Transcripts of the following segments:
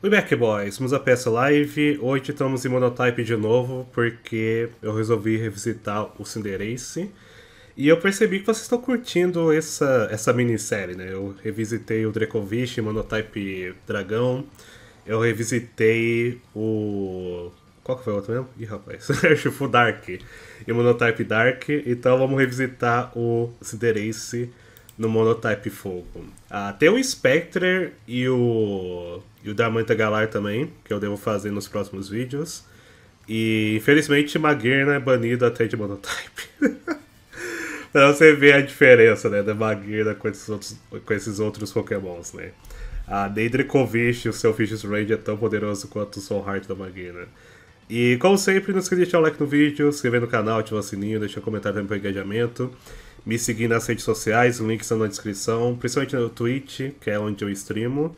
We back, boys. a Peça Live. Hoje estamos em Monotype de novo, porque eu resolvi revisitar o Cinderace. E eu percebi que vocês estão curtindo essa, essa minissérie, né? Eu revisitei o Drekovich, Monotype Dragão. Eu revisitei o... Qual que foi o outro mesmo? Ih, rapaz. Shifu Dark. E Monotype Dark. Então vamos revisitar o Cinderace no Monotype Fogo Ah, tem o Spectre e o, e o Diamante Galar também, que eu devo fazer nos próximos vídeos. E infelizmente Maguirna é banido até de Monotype. pra você ver a diferença né, da Maguirna com esses outros, com esses outros Pokémons, né? A Neidrikovic, o seu Fish's Range é tão poderoso quanto o Soul Heart da Maguirna. E como sempre, não esqueça de deixar o like no vídeo, se inscrever no canal, ativar o sininho, deixar um comentário também para engajamento me seguir nas redes sociais, o link está na descrição, principalmente no Twitch, que é onde eu streamo.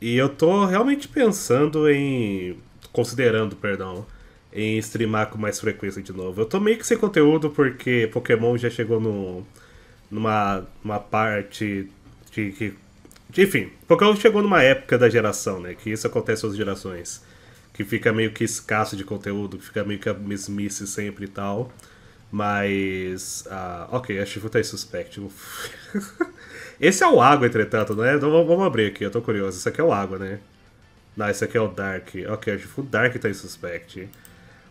E eu tô realmente pensando em. considerando, perdão, em streamar com mais frequência de novo. Eu tô meio que sem conteúdo porque Pokémon já chegou no, numa, numa parte de que. Enfim, Pokémon chegou numa época da geração, né? Que isso acontece nas gerações. Que fica meio que escasso de conteúdo, que fica meio que a mesmice sempre e tal. Mas. Uh, ok, a Shifu tá insuspect. esse é o água, entretanto, né? Então vamos abrir aqui, eu tô curioso. Esse aqui é o água, né? Não, esse aqui é o Dark. Ok, a Shifu Dark tá insuspect.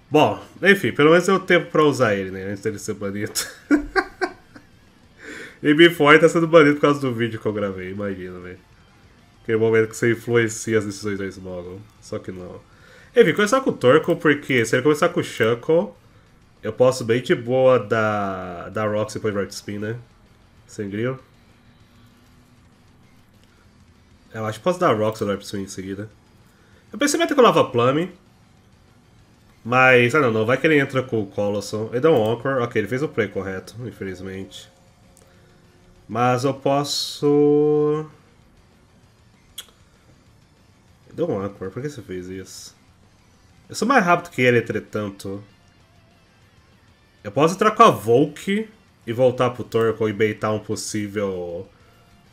Bom, enfim, pelo menos deu tempo pra usar ele, né? Antes dele ser banido. e Before tá sendo banido por causa do vídeo que eu gravei, imagina, velho. Aquele é momento que você influencia as decisões da Smoggle. Só que não. Enfim, começar com o Torco, porque se ele começar com o Shuckle eu posso bem de boa da, da Roxy pro Right Spin, né? Sem grill. Eu acho que posso dar Roxy pro Right Spin em seguida. Eu pensei até com o Lava Plume. Mas, ah não, não, vai que ele entra com o Colosson. Ele dá um Anchor, Ok, ele fez o play correto, infelizmente. Mas eu posso... Ele deu um Anchor, por que você fez isso? Eu sou mais rápido que ele, entretanto. Eu posso entrar com a Volk e voltar pro Torkoal e beitar um possível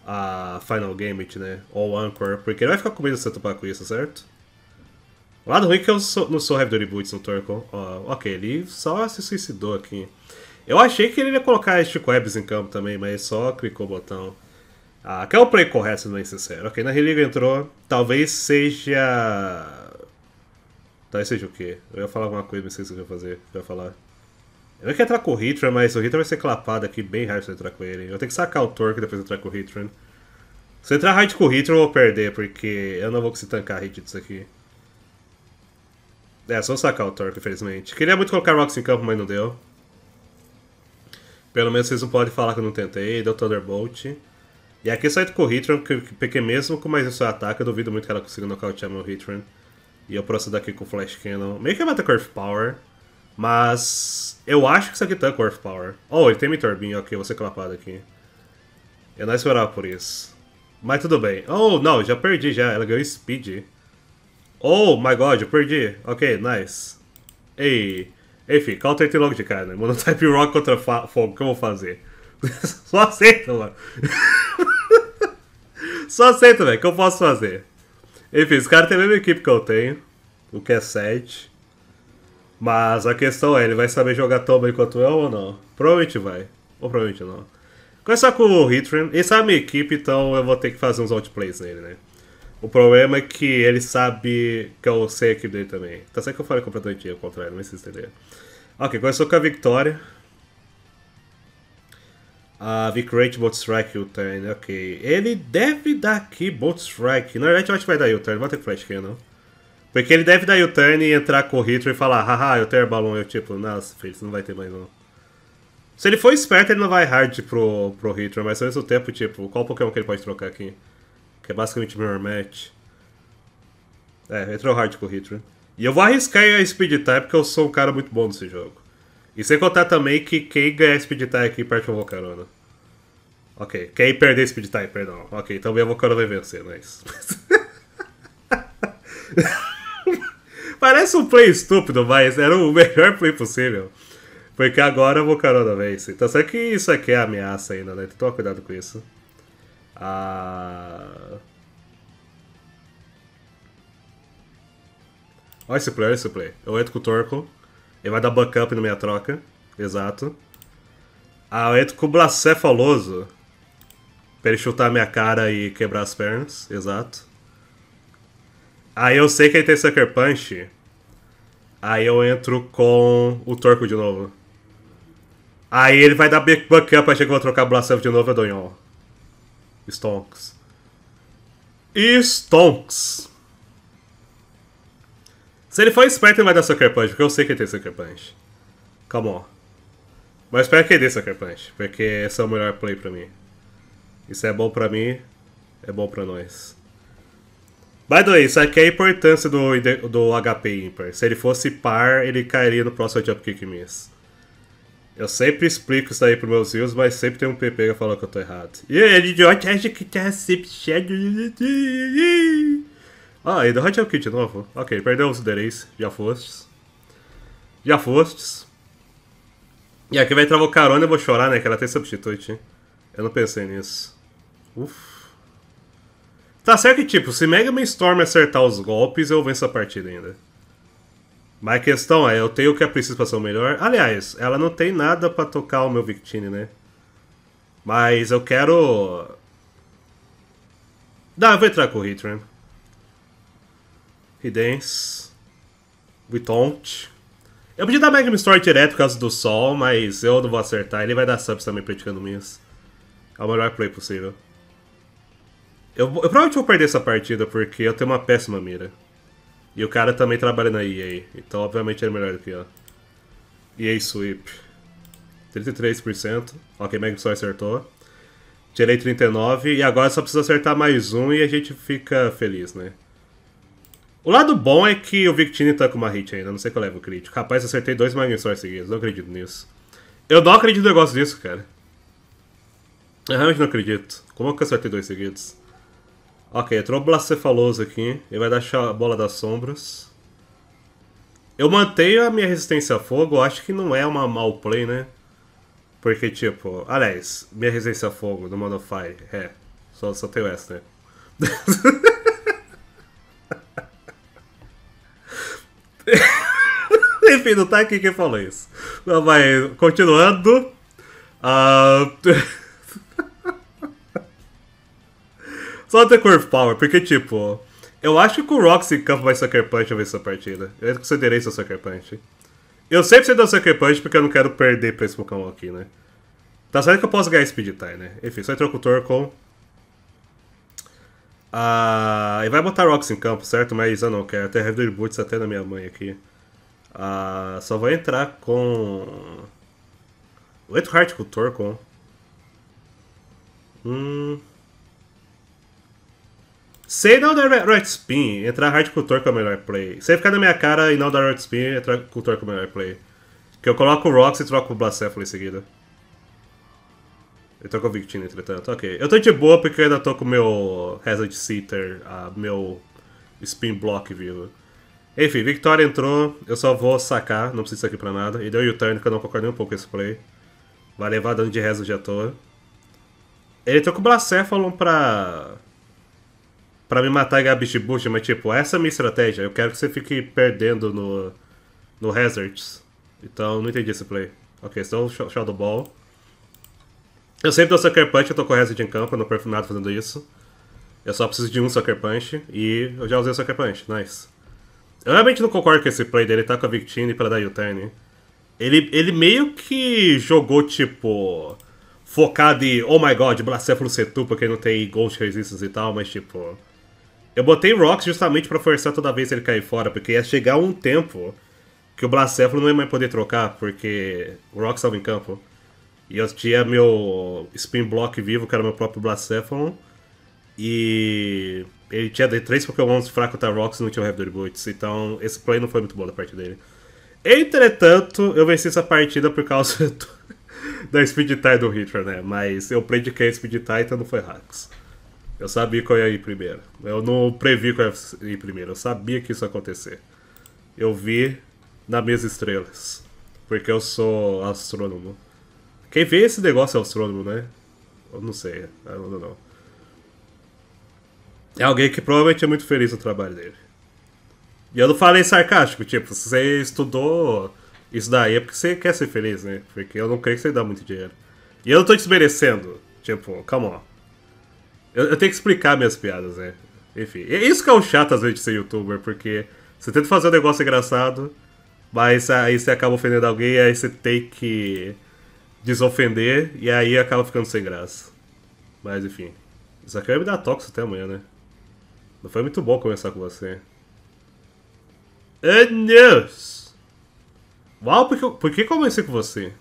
a Final Gambit, né? Ou Anchor, porque ele vai ficar com medo de você topar com isso, certo? O lado ruim é que eu sou, não sou Heavy Boots no Torkoal. Uh, ok, ele só se suicidou aqui. Eu achei que ele ia colocar as Webs em campo também, mas só clicou o botão. Ah, que é o play correto, se não é sincero. Ok, na Religa entrou. Talvez seja. Talvez seja o quê? Eu ia falar alguma coisa, não sei se eu ia fazer. Eu ia falar. Eu ia quero entrar com o Hitran, mas o Hitran vai ser clapado aqui bem rápido se eu entrar com ele. Eu tenho que sacar o Torque depois de entrar com o Hitran. Se eu entrar hard com o Hitran, eu vou perder, porque eu não vou conseguir tancar hit disso aqui. É, só sacar o Torque, infelizmente. Queria muito colocar Rocks em campo, mas não deu. Pelo menos vocês não podem falar que eu não tentei. Deu Thunderbolt. E aqui eu saio com o Hitran, porque mesmo com mais um seu ataque. Eu duvido muito que ela consiga nocautear meu Hitran. E eu procedo aqui com o Flash Cannon. Meio que vai ter Curve Power. Mas eu acho que isso aqui tanca tá o Earth Power. Oh, ele tem me Turbine, ok, vou ser clapado aqui. Eu não esperava por isso. Mas tudo bem. Oh, não, já perdi já. Ela ganhou Speed. Oh, my God, eu perdi. Ok, nice. Ei, enfim, counter tem logo de cara, né? Mano, Type Rock contra Fogo, o que eu vou fazer? Só aceita, mano. Só aceita, velho, o que eu posso fazer? Enfim, esse cara tem a mesma equipe que eu tenho, o que é 7. Mas a questão é, ele vai saber jogar bem enquanto eu ou não? Provavelmente vai. Ou provavelmente não. Começar com o Hitran. Ele sabe a minha equipe, então eu vou ter que fazer uns outplays nele, né? O problema é que ele sabe que eu sei a equipe dele também. Tá certo que eu falei completamente ao contrário, não se entenderam. Ok, começou com a Victoria. A uh, Vic Rate Bolt Strike U-Turn, ok. Ele deve dar aqui Bolt Strike. Na verdade, eu acho que vai dar U-Turn, vai ter Flash aqui, não. Né? Porque ele deve dar U-turn e entrar com o Hitler e falar, haha, eu tenho balão. Eu tipo, nossa, filho, não vai ter mais não. Se ele for esperto, ele não vai hard pro, pro Hitler, mas ao mesmo tempo, tipo, qual Pokémon que ele pode trocar aqui? Que é basicamente mirror match. É, entrou hard o Hitler. E eu vou arriscar a Speed Type porque eu sou um cara muito bom nesse jogo. E sem contar também que quem ganhar Speed Type aqui perde o Volcarona. Ok, quem perder Speed Type, perdão. Ok, então o Volcarona vai vencer, é isso Parece um play estúpido, mas era o melhor play possível. Porque agora carona Bocarona vence. Então será que isso aqui é ameaça ainda, né? Toma cuidado com isso. Ah... Olha esse play, olha esse play. Eu entro com o Torco. Ele vai dar backup na minha troca. Exato. Ah, eu entro com o Blacefaloso. Pra ele chutar minha cara e quebrar as pernas. Exato. Aí ah, eu sei que ele tem Sucker Punch. Aí eu entro com o Torco de novo. Aí ele vai dar big buck up, achei que eu vou trocar Blast de novo, eu dou em all. Stonks. Stonks. Se ele for esperto, ele vai dar Sucker Punch, porque eu sei que ele tem Sucker Punch. Come on. Mas espero que ele dê Sucker Punch, porque esse é o melhor play pra mim. Isso é bom pra mim, é bom pra nós. By the way, isso aqui é a importância do, do HP ímpar. Se ele fosse par, ele cairia no próximo Jump Kick Miss. Eu sempre explico isso aí pros meus views, mas sempre tem um PP que fala que eu tô errado. E ele acha que tá sempre Ah, e do Hot Kit de novo? Ok, perdeu os endereços. Já fostes. Já fostes. E aqui vai entrar o Carona e eu vou chorar, né? Que ela tem substitute. Eu não pensei nisso. Ufa. Tá certo que, tipo, se Mega Man Storm acertar os golpes, eu venço a partida ainda. Mas a questão é, eu tenho o que é preciso pra ser o melhor. Aliás, ela não tem nada para tocar o meu Victini, né? Mas eu quero... Dá, eu vou entrar com o Hitran. Hidens. Vitont. Eu podia dar Mega Man Storm direto por causa do sol, mas eu não vou acertar. Ele vai dar subs também praticando minhas. É o melhor play possível. Eu, eu provavelmente vou perder essa partida, porque eu tenho uma péssima mira. E o cara também trabalha na EA, então obviamente ele é melhor do que eu. EA Sweep. 33%. Ok, Meg só acertou. Tirei 39 e agora só preciso acertar mais um e a gente fica feliz, né? O lado bom é que o Victini tá com uma hit ainda, não sei qual é o crítico. Rapaz, acertei dois Magnesaur seguidos, não acredito nisso. Eu não acredito no negócio disso, cara. Eu realmente não acredito. Como é que eu acertei dois seguidos? Ok, entrou o Blacefaloso aqui. Ele vai dar a Bola das Sombras. Eu mantenho a minha resistência a fogo. Acho que não é uma mal play, né? Porque, tipo... Aliás, minha resistência a fogo no modo Fire. É. Só, só tenho essa, né? Enfim, não tá aqui quem falou isso. Não, mas, continuando. Uh... Só The Curve Power, porque tipo. Eu acho que o Roxy em campo vai Sucker Punch eu ver essa partida. Eu considerei seu Sucker Punch. Eu sempre sei dar Sucker Punch porque eu não quero perder pra esse Pokémon aqui, né? Tá certo que eu posso ganhar Speed Tie, né? Enfim, só entrou com o Torkoal. Ah, e vai botar Roxy em campo, certo? Mas ah, eu não quero. Tem Heavy Boots até na minha mãe aqui. Ah, só vou entrar com. Oito Heart com o Torkoal. Hum. Sem não dar right spin, entrar hard com o Torque é o melhor play. Sem ficar na minha cara e não dar right spin, entrar com o Torque é o melhor play. Que eu coloco o Rocks e troco o Blacephala em seguida. Eu tô com o Victino, entretanto. Ok. Eu tô de boa porque eu ainda tô com o meu Hazard Seater, uh, meu Spin Block vivo. Enfim, Victoria entrou, eu só vou sacar, não preciso aqui pra nada. E deu U-turn, que eu não concordo nem um pouco com esse play. Vai levar dano de Hazard à toa. Ele trocou o Blacephalon pra para me matar e ganhar Bichibuchi, mas tipo, essa é a minha estratégia. Eu quero que você fique perdendo no, no Hazards. Então, não entendi esse play. Ok, estou Shadow Ball. Eu sempre dou Sucker Punch, eu tô com o Hazard em campo, eu não perco nada fazendo isso. Eu só preciso de um Sucker Punch e eu já usei o Sucker Punch, nice. Eu realmente não concordo com esse play dele, tá com a Victini pra dar U-turn. Ele, ele meio que jogou, tipo, focado em, oh my god, Blacéfalo setu porque não tem Ghost Resistance e tal, mas tipo... Eu botei Rocks justamente para forçar toda vez ele cair fora, porque ia chegar um tempo que o Blacéfalo não ia mais poder trocar, porque o Rocks estava em campo. E eu tinha meu Spin Block vivo, que era meu próprio Blacéfalo. E ele tinha três pokémons fracos da tá? Rocks e não tinha o Raptor Boots. Então esse play não foi muito bom da parte dele. Entretanto, eu venci essa partida por causa do, da Speed Tie do Hitler, né? Mas eu prediquei Speed Tie, então não foi Hacks. Eu sabia que eu ia ir primeiro. Eu não previ que eu ia ir primeiro. Eu sabia que isso ia acontecer. Eu vi na minhas estrelas. Porque eu sou astrônomo. Quem vê esse negócio é astrônomo, né? Eu não sei. Eu não, não. É alguém que provavelmente é muito feliz no trabalho dele. E eu não falei sarcástico, tipo, se você estudou isso daí é porque você quer ser feliz, né? Porque eu não creio que você dá muito dinheiro. E eu não tô desmerecendo. Tipo, calma on. Eu, eu, tenho que explicar minhas piadas, né? Enfim, é isso que é o chato às vezes de ser youtuber, porque você tenta fazer um negócio engraçado, mas aí você acaba ofendendo alguém, aí você tem que desofender, e aí acaba ficando sem graça. Mas enfim, isso aqui vai me dar tóxico até amanhã, né? Não foi muito bom começar com você. And news! Uau, por que, por que comecei com você?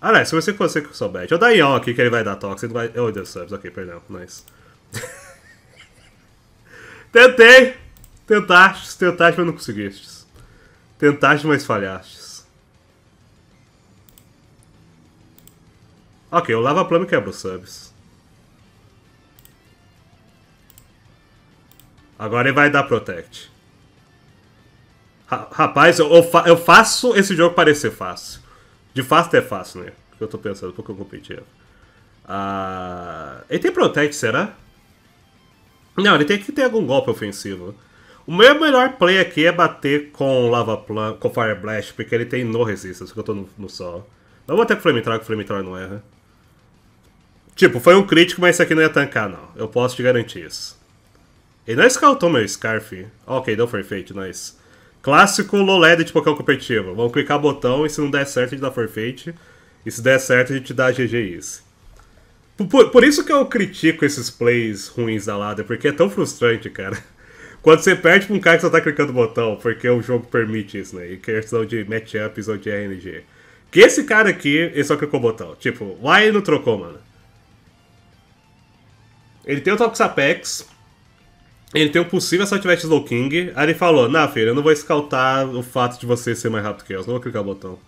Ah, se você fosse com o bet. Eu dou ó aqui que ele vai dar ele Vai... Oh, deu subs. Ok, perdão. Nice. Tentei! Tentastes, tentastes, mas não conseguistes. Tentaste, mas falhastes. Ok, o Lava Plano quebra os subs. Agora ele vai dar Protect. Rapaz, eu, eu, fa eu faço esse jogo parecer fácil. De fácil é fácil, né? Porque eu tô pensando, porque competitivo. Ah, ele tem Protect, será? Não, ele tem que ter algum golpe ofensivo. O meu melhor play aqui é bater com Lava Plan, com Fire Blast, porque ele tem no resistance, porque eu tô no, no sol. Não vou até com Flame que o Flame não erra. Tipo, foi um crítico, mas isso aqui não ia tancar, não. Eu posso te garantir isso. Ele não escaltou meu Scarf. Ok, deu perfeito, nice. Clássico Loled de Pokémon competitivo. Vamos clicar botão e se não der certo a gente dá forfeit. E se der certo a gente dá GG isso. Por, por, isso que eu critico esses plays ruins da Lada, porque é tão frustrante, cara. Quando você perde pra um cara que só tá clicando botão, porque o jogo permite isso, né? Em é questão de matchups ou de RNG. Que esse cara aqui, ele só clicou o botão. Tipo, why não trocou, mano? Ele tem o Toxapex, ele tem um possível Assault Slow King. Aí ele falou: na filho, eu não vou escaltar o fato de você ser mais rápido que eu. Eu não vou clicar no botão.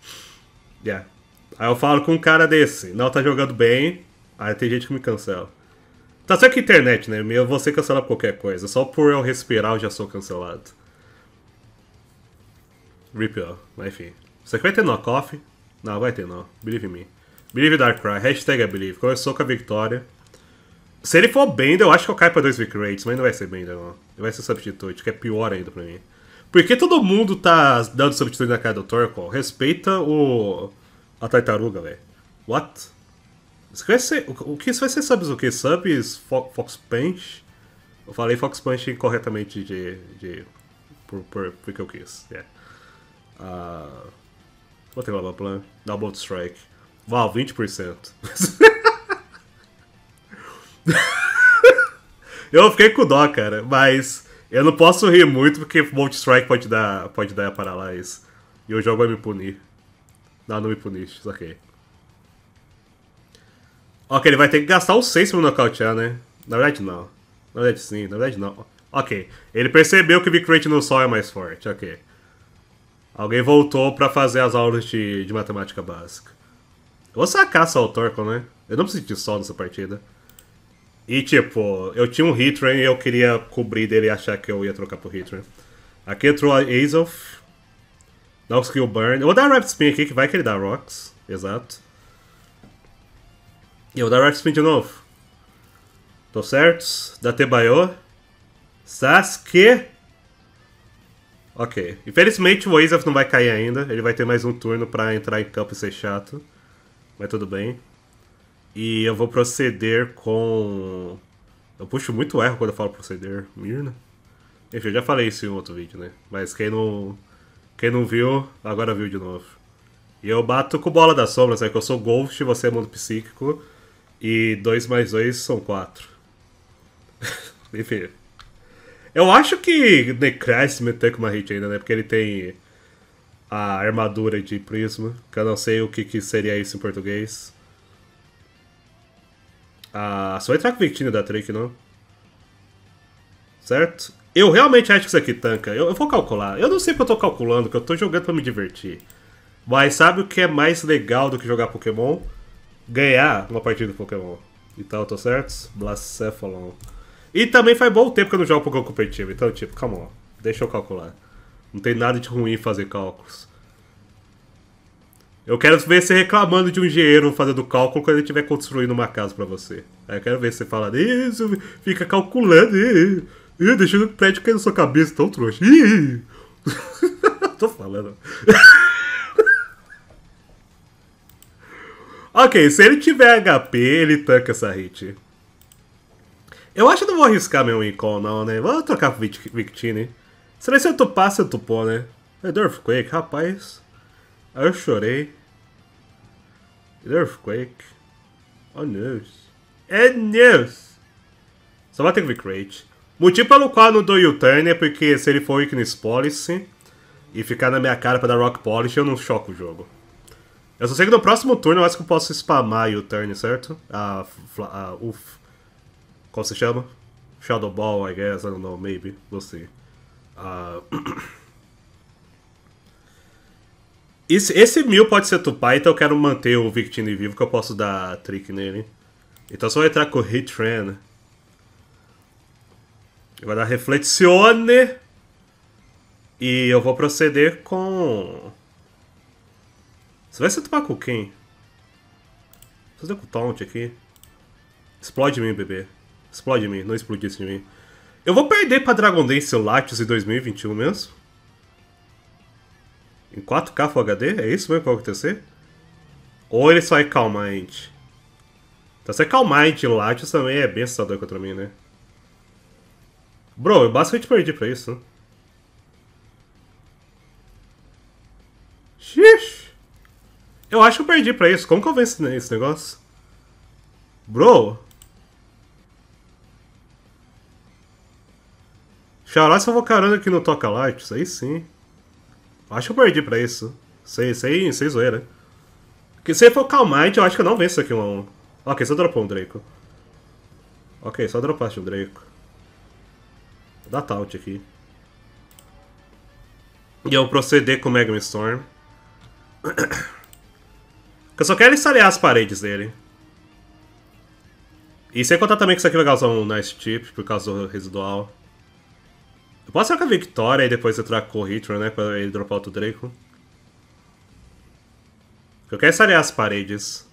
Yeah. Aí eu falo com um cara desse: Não, tá jogando bem. Aí tem gente que me cancela. Tá certo que internet, né? Eu vou ser cancelado por qualquer coisa. Só por eu respirar eu já sou cancelado. Rip, ó. Mas enfim. Isso aqui vai ter Coffee? Não, vai ter não. Believe me. Believe Dark Cry. Hashtag I é Believe. Começou com a vitória. Se ele for Bender, eu acho que eu caio pra dois Vic Rates, mas não vai ser Bender, não. Vai ser substitute, que é pior ainda pra mim. Porque todo mundo tá dando substituto na cara do Torkoal. Respeita o. a tartaruga, velho. What? Isso vai ser, o, que isso vai ser subs o que? Subs fo, Fox Punch? Eu falei Fox Punch corretamente de. de por, por, porque eu quis. Yeah. Uh, vou ter uma plan. Double Strike. Uau, wow, 20%. eu fiquei com dó, cara, mas eu não posso rir muito porque Bolt Strike pode dar, pode dar a isso. E o jogo vai me punir. Não, não me puniste, ok. Ok, ele vai ter que gastar o 6 pra nocautear, né? Na verdade, não. Na verdade, sim. Na verdade, não. Ok. Ele percebeu que o Crate no Sol é mais forte. Ok. Alguém voltou pra fazer as aulas de, de matemática básica. Eu vou sacar só o Torkoal, né? Eu não preciso de Sol nessa partida. E tipo, eu tinha um Hitran e eu queria cobrir dele e achar que eu ia trocar pro Hitran. Aqui entrou a Azoth. Dá skill burn. Eu vou dar Rapid Spin aqui, que vai que ele dá Rocks. Exato. E eu vou dar Rapid Spin de novo. Tô certo? Da Tebayo. Sasuke. Ok. Infelizmente o Azoth não vai cair ainda. Ele vai ter mais um turno pra entrar em campo e ser chato. Mas tudo bem. E eu vou proceder com. Eu puxo muito erro quando eu falo proceder, Mirna. Enfim, eu já falei isso em outro vídeo, né? Mas quem não. Quem não viu, agora viu de novo. E eu bato com bola da sombra, sabe? Né? Que eu sou Ghost, você é mundo psíquico. E 2 mais 2 são 4. Enfim. Eu acho que me tem uma hit ainda, né? Porque ele tem a armadura de prisma, que eu não sei o que, que seria isso em português. A ah, com Victini da Trick, não? Certo? Eu realmente acho que isso aqui tanca. Eu, eu, vou calcular. Eu não sei o que eu tô calculando, que eu tô jogando pra me divertir. Mas sabe o que é mais legal do que jogar Pokémon? Ganhar uma partida de Pokémon. Então, tô certo? Blacephalon. E também faz bom tempo que eu não jogo Pokémon competitivo. Então, tipo, calma Deixa eu calcular. Não tem nada de ruim em fazer cálculos. Eu quero ver você reclamando de um engenheiro fazendo cálculo quando ele estiver construindo uma casa para você. Aí eu quero ver você falando isso, fica calculando, ih, ih, deixando o prédio cair na sua cabeça, tão trouxa. Ih, Tô falando. ok, se ele tiver HP, ele tanca essa hit. Eu acho que não vou arriscar meu icon, não, né? Vou trocar pro Victini. Será que se é eu topar, se eu topou, né? É Dorfquake, rapaz. Aí eu chorei earthquake. Oh, news. É news! Só vai ter que ver crate. Motivo pelo qual não dou U-turn é porque se ele for Weakness Policy e ficar na minha cara pra dar Rock Polish, eu não choco o jogo. Eu só sei que no próximo turno eu acho que eu posso spamar U-turn, certo? Ah, ah, uf. Como se chama? Shadow Ball, I guess, I don't know, maybe. We'll see. Ah. Uh... Esse, esse mil pode ser Tupai, então eu quero manter o Victini vivo, que eu posso dar trick nele. Então só vou entrar com o Hitran. Vai né? dar Reflexione. E eu vou proceder com... Você vai ser tupai com quem? Vou fazer com o Taunt aqui. Explode mim, bebê. Explode mim, não explodisse em mim. Eu vou perder pra Dragon Dance Latios em 2021 mesmo? Em 4K Full HD? É isso mesmo que vai acontecer? Ou ele só é calmante? Então se é calmante Latios também é bem assustador contra mim, né? Bro, eu basicamente perdi pra isso. Xish! Né? Eu acho que eu perdi pra isso. Como que eu venço esse negócio? Bro! Xará se eu vou carando aqui no Toca Lights, aí sim. Acho que eu perdi pra isso. Sem, sei sem zoeira. Porque se for Calmite, eu acho que eu não venço aqui um a um. Ok, só dropou um Draco. Ok, só dropaste um Draco. Vou dar taunt aqui. E eu proceder com o Mega Storm. eu só quero estalear as paredes dele. E sem contar também que isso aqui vai causar um Nice Chip por causa do residual. Posso trocar Victoria e depois eu troco o Hitron, né? Pra ele dropar outro Draco. Eu quero saliar as paredes.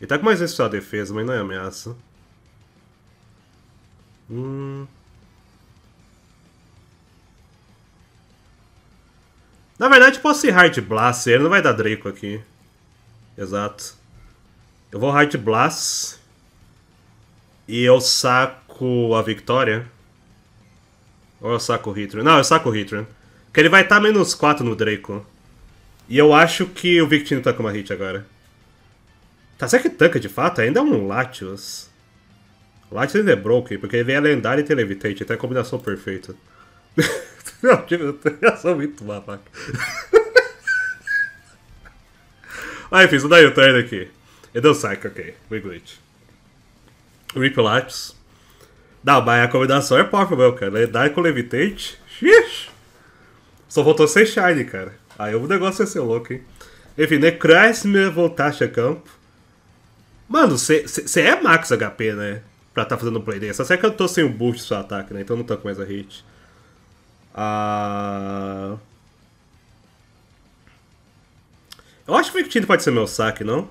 Ele tá com mais vezes defesa, mas não é ameaça. Hum... Na verdade, posso ir Hard Blast, ele não vai dar Draco aqui. Exato. Eu vou Hard Blast. E eu saco a Victoria. Ou eu saco é o Hitran? Não, eu saco o Hitran. Porque ele vai estar tá menos 4 no Draco. E eu acho que o Victino tá com uma hit agora. Tá, será que tanca de fato? Ainda é um Latios. Latios ainda é broken, porque ele vem a lendária e tem levitate, então é a combinação perfeita. Meu tipo, eu sou muito babaca. Ah, Aí fiz é o Nail Turn aqui. Eu deu saco, ok. glitch. Rip Latios. Não, mas a combinação é pop meu cara. dai com Levitate. Xixi. Só voltou ser Shine, cara. Aí o negócio ia ser louco, hein? Enfim, né, me voltar a campo. Mano, você é max HP, né? Pra tá fazendo play desse. Só que eu tô sem o boost do seu ataque, né? Então não tô com mais a hit. Ah... Eu acho que o Victini pode ser meu saque, não?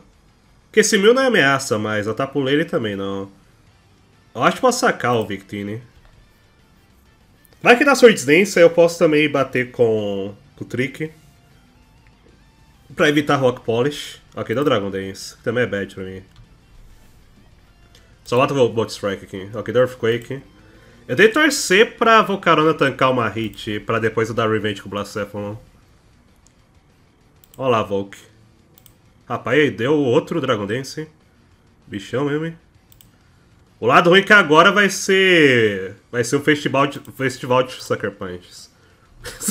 Porque esse mil não é ameaça, mas eu tapo ele também não. Eu acho que posso sacar o Victini. Vai que dá Swords Dance, aí eu posso também bater com, com o Trick. Pra evitar Rock Polish. Ok, dá o Dragon Dance, que também é bad pra mim. Só bata o Bolt Strike aqui. Ok, dá Earthquake. Eu dei torcer pra Volcarona tancar uma hit, pra depois eu dar Revenge com o Blacephalon. Olha lá, Volk. Rapaz, deu outro Dragon Dance. Bichão mesmo, hein? O lado ruim é que agora vai ser. Vai ser o festival de, festival de Sucker Punches.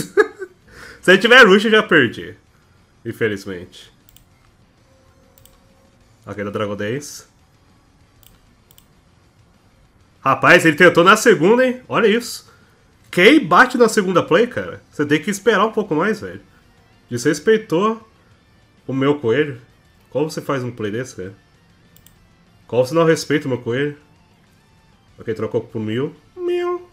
Se ele tiver Rush, eu já perdi. Infelizmente. Ok, da Dragon Dance. Rapaz, ele tentou na segunda, hein? Olha isso. Quem bate na segunda play, cara? Você tem que esperar um pouco mais, velho. Desrespeitou o meu coelho. Como você faz um play desse, cara? Como você não respeita o meu coelho? Ok, trocou por mil. Mil.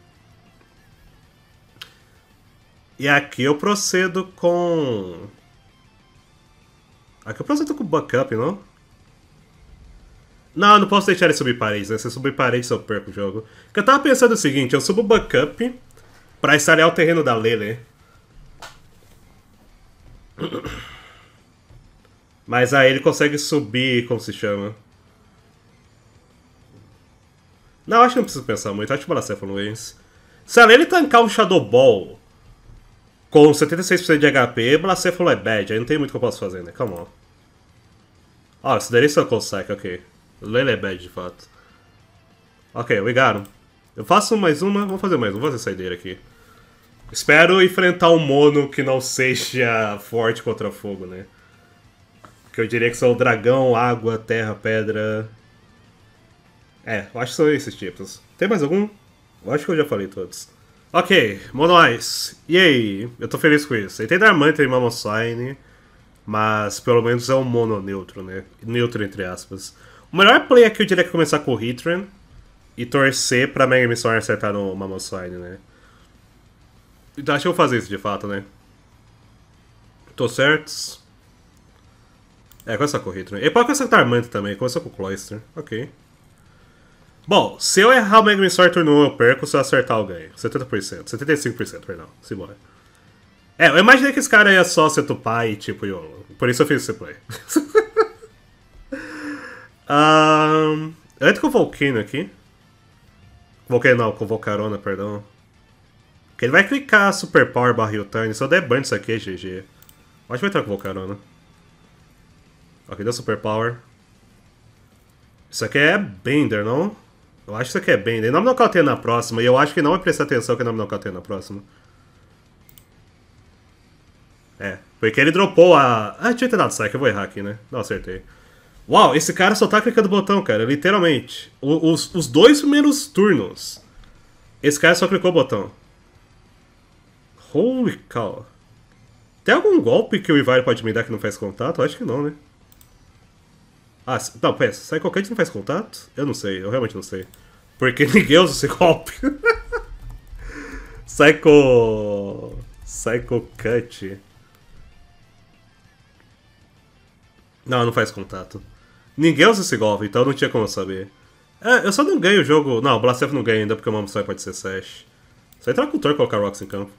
E aqui eu procedo com... Aqui eu procedo com backup, não? Não, não posso deixar ele subir paredes, né? Se eu subir paredes eu perco o jogo. Porque eu tava pensando o seguinte, eu subo backup pra estalhar o terreno da Lele. Mas aí ele consegue subir, como se chama? Não, acho que não preciso pensar muito. Acho que o Blacephalus Se ele tancar o Shadow Ball com 76% de HP, Blacephalus é bad. Aí não tem muito que eu posso fazer, né? Come on. Ah, isso daí só consegue, ok. Lele é bad, de fato. Ok, we got him. Eu faço mais uma, vou fazer mais uma, vou fazer saideira aqui. Espero enfrentar um mono que não seja forte contra fogo, né? Que eu diria que são dragão, água, terra, pedra é, eu acho que são esses tipos. Tem mais algum? Eu acho que eu já falei todos. Ok, Monoice. E aí? Eu tô feliz com isso. Entendo tem mãe tem é Mamoswine, mas pelo menos é um mono neutro, né? Neutro entre aspas. O melhor play aqui eu diria que começar com o Hitran e torcer pra Mega Missão acertar no Mamoswine, né? Então acho que eu vou fazer isso de fato, né? Tô certo? É, começar com o Hitran. E pode começar com o também, começar com o Cloyster. Ok. Bom, se eu errar o Magnum Sword turno 1, eu perco. Se eu acertar, eu ganho. 70%. 75%, perdão. Simbora. É, eu imaginei que esse cara ia só ser tupar e tipo, eu... por isso eu fiz esse play. um, eu entro com o Volcano aqui. Volcano não, com o Volcarona, perdão. Porque ele vai clicar Super Power barra Yutani. Se é eu der ban isso aqui, é GG. Acho que vai entrar com o Volcarona. Ok, deu Super Power. Isso aqui é Bender, não? Eu acho que isso aqui é bem. Daí né? não me nocauteia na próxima. E eu acho que não vai é prestar atenção que não me nocauteia na próxima. É. Porque ele dropou a. Ah, tinha dado, sai que eu vou errar aqui, né? Não acertei. Uau, esse cara só tá clicando o botão, cara, literalmente. O, os, os dois primeiros turnos. Esse cara só clicou o botão. Holy cow. Tem algum golpe que o Ivar pode me dar que não faz contato? Acho que não, né? Ah, não, pensa, Psycho Cat não faz contato? Eu não sei, eu realmente não sei. Porque ninguém usa esse golpe. Psycho. Psycho Cut. Não, não faz contato. Ninguém usa esse golpe, então não tinha como eu saber. É, eu só não ganho o jogo. Não, Blastef não ganha ainda porque o Mamo só é pode ser Sash. Só é, entrar com o Turco e colocar Rox em campo.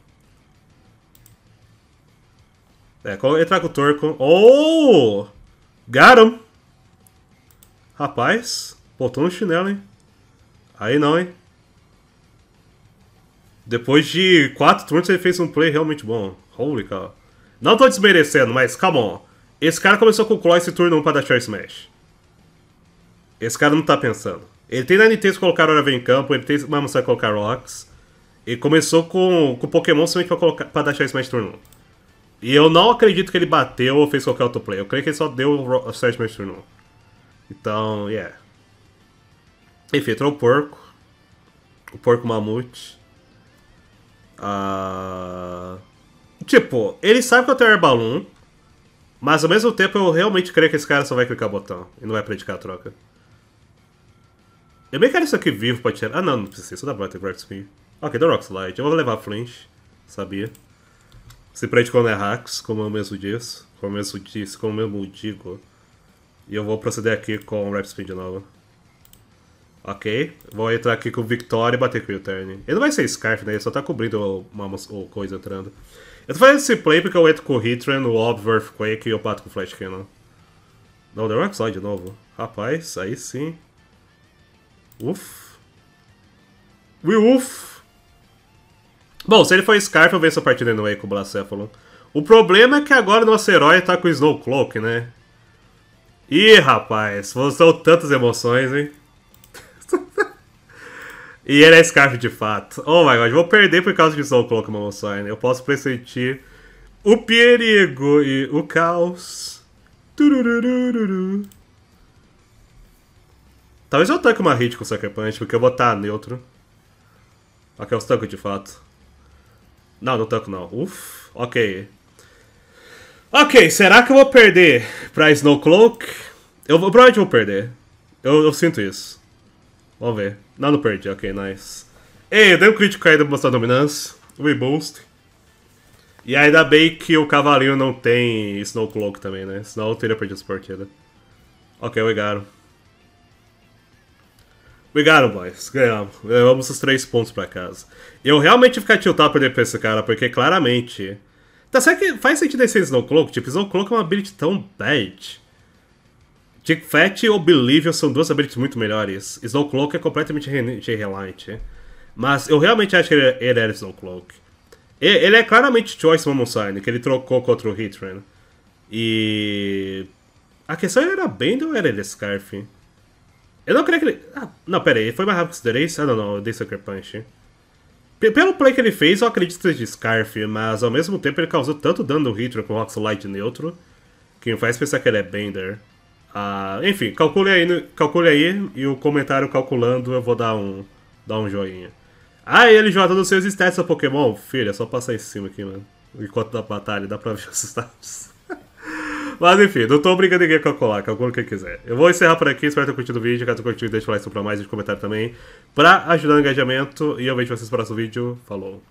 É, entrar com o Turco. Oh! Got him! Rapaz, botou no chinelo, hein? Aí não, hein? Depois de quatro turnos ele fez um play realmente bom. Holy cow. Não tô desmerecendo, mas calma on. Esse cara começou com o Cloyce turno 1 pra dar Share Smash. Esse cara não tá pensando. Ele tem na NTs colocar Hora em campo, ele tem Mamosai pra colocar Rocks. Ele começou com, com Pokémon somente pra, colocar, pra dar Share Smash turno 1. E eu não acredito que ele bateu ou fez qualquer outro play. Eu creio que ele só deu o Share Smash turno 1. Então, yeah. Enfim, entrou o porco. O porco mamute. Uh... Tipo, ele sabe que eu tenho air balloon. Mas ao mesmo tempo eu realmente creio que esse cara só vai clicar botão e não vai praticar a troca. Eu bem quero isso aqui vivo pra tirar. Ah não, não precisa, isso dá pra ter Grab Spin. Ok, deu Rock Slide. Eu vou levar Flinch, sabia? Se praticou não é hacks, como eu mesmo disse. Como eu mesmo disse, como eu mesmo digo. E eu vou proceder aqui com o Rap Spin de novo. Ok. Vou entrar aqui com Victoria e bater com o U-Turn. Ele não vai ser Scarf, né? Ele só tá cobrindo uma, uma coisa entrando. Eu tô fazendo esse play porque eu entro com o Heatran, o Obv, Earthquake e eu bato com o Flash Cannon. Não, deu Rock Slide de novo. Rapaz, aí sim. Uf. We uf. Bom, se ele for Scarf, eu venço a partida anyway com o Blacephalon. O problema é que agora nosso herói tá com o Snowcloak, né? Ih, rapaz, são tantas emoções, hein? e ele é Scarf de fato. Oh my god, vou perder por causa que só coloca uma emoção. Né? Eu posso pressentir o perigo e o caos. Turururururu. Talvez eu tanque uma hit com o Sucker Punch, porque eu vou estar neutro. Ok, eu tanco de fato. Não, não tanco não. Uf, ok. Ok, será que eu vou perder pra Snowcloak? Eu, eu provavelmente vou perder. Eu, eu, sinto isso. Vamos ver. Não, não perdi. Ok, nice. Ei, dei um crítico aí pra mostrar a dominância. boost. E ainda bem que o cavalinho não tem Snowcloak também, né? Senão eu teria perdido essa partida. Né? Ok, we got him. We got him, boys. Ganhamos. Levamos os três pontos pra casa. Eu realmente ficar tiltado pra perder pra esse cara, porque claramente... Tá certo que faz sentido esse Snowcloak? Tipo, Snowcloak é uma ability tão bad. Tick Fat e Oblivion são duas habilidades muito melhores. Snowcloak é completamente reliant. Mas eu realmente acho que ele, era Snowcloak. Ele é claramente Choice Mommon Sign, que ele trocou contra o Hitran. E. A questão era Bend ou era ele Scarf? Eu não creio que ele. Ah, não, pera aí, foi mais rápido que o daí? Ah, não, não, eu dei Sucker Punch. Pelo play que ele fez, eu acredito que seja Scarf, mas ao mesmo tempo ele causou tanto dano no Hitler com o Oxalite neutro, que me faz pensar que ele é Bender. Ah, enfim, calcule aí, calcule aí e o comentário calculando eu vou dar um, dar um joinha. Ah, ele joga todos os seus stats a Pokémon? Filha, é só passar em cima aqui, mano. Enquanto da batalha, dá pra ver os status. Mas enfim, não tô brincando ninguém com a colaca, com que quiser. Eu vou encerrar por aqui, espero ter curtido o vídeo. Caso curtiu, deixa o like pra mais, deixa o comentário também. Pra ajudar no engajamento. E eu vejo vocês no próximo vídeo. Falou!